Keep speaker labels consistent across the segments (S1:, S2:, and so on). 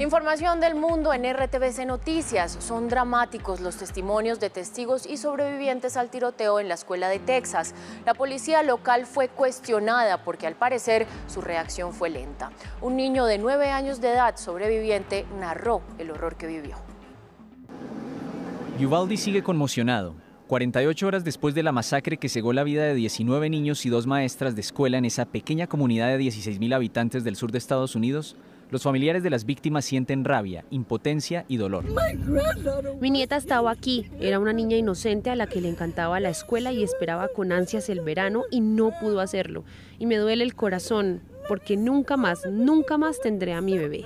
S1: Información del mundo en RTBC Noticias. Son dramáticos los testimonios de testigos y sobrevivientes al tiroteo en la escuela de Texas. La policía local fue cuestionada porque al parecer su reacción fue lenta. Un niño de nueve años de edad sobreviviente narró el horror que vivió.
S2: Yuvaldi sigue conmocionado. 48 horas después de la masacre que cegó la vida de 19 niños y dos maestras de escuela en esa pequeña comunidad de 16.000 habitantes del sur de Estados Unidos, los familiares de las víctimas sienten rabia, impotencia y dolor.
S3: Mi nieta estaba aquí. Era una niña inocente a la que le encantaba la escuela y esperaba con ansias el verano y no pudo hacerlo. Y me duele el corazón porque nunca más, nunca más tendré a mi bebé.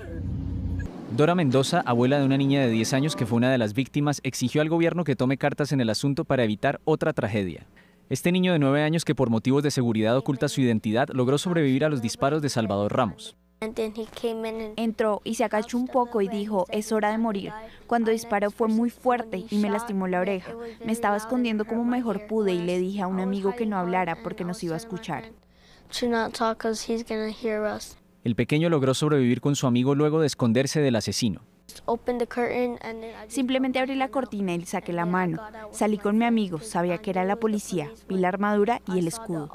S2: Dora Mendoza, abuela de una niña de 10 años que fue una de las víctimas, exigió al gobierno que tome cartas en el asunto para evitar otra tragedia. Este niño de 9 años que por motivos de seguridad oculta su identidad logró sobrevivir a los disparos de Salvador Ramos.
S4: Entró y se agachó un poco y dijo, es hora de morir. Cuando disparó fue muy fuerte y me lastimó la oreja. Me estaba escondiendo como mejor pude y le dije a un amigo que no hablara porque nos iba a escuchar.
S2: El pequeño logró sobrevivir con su amigo luego de esconderse del asesino.
S4: Simplemente abrí la cortina y le saqué la mano. Salí con mi amigo, sabía que era la policía, vi la armadura y el escudo.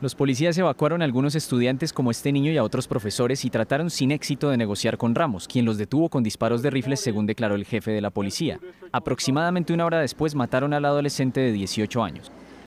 S2: Los policías evacuaron a algunos estudiantes como este niño y a otros profesores y trataron sin éxito de negociar con Ramos, quien los detuvo con disparos de rifles según declaró el jefe de la policía. Aproximadamente una hora después mataron al adolescente de 18 años.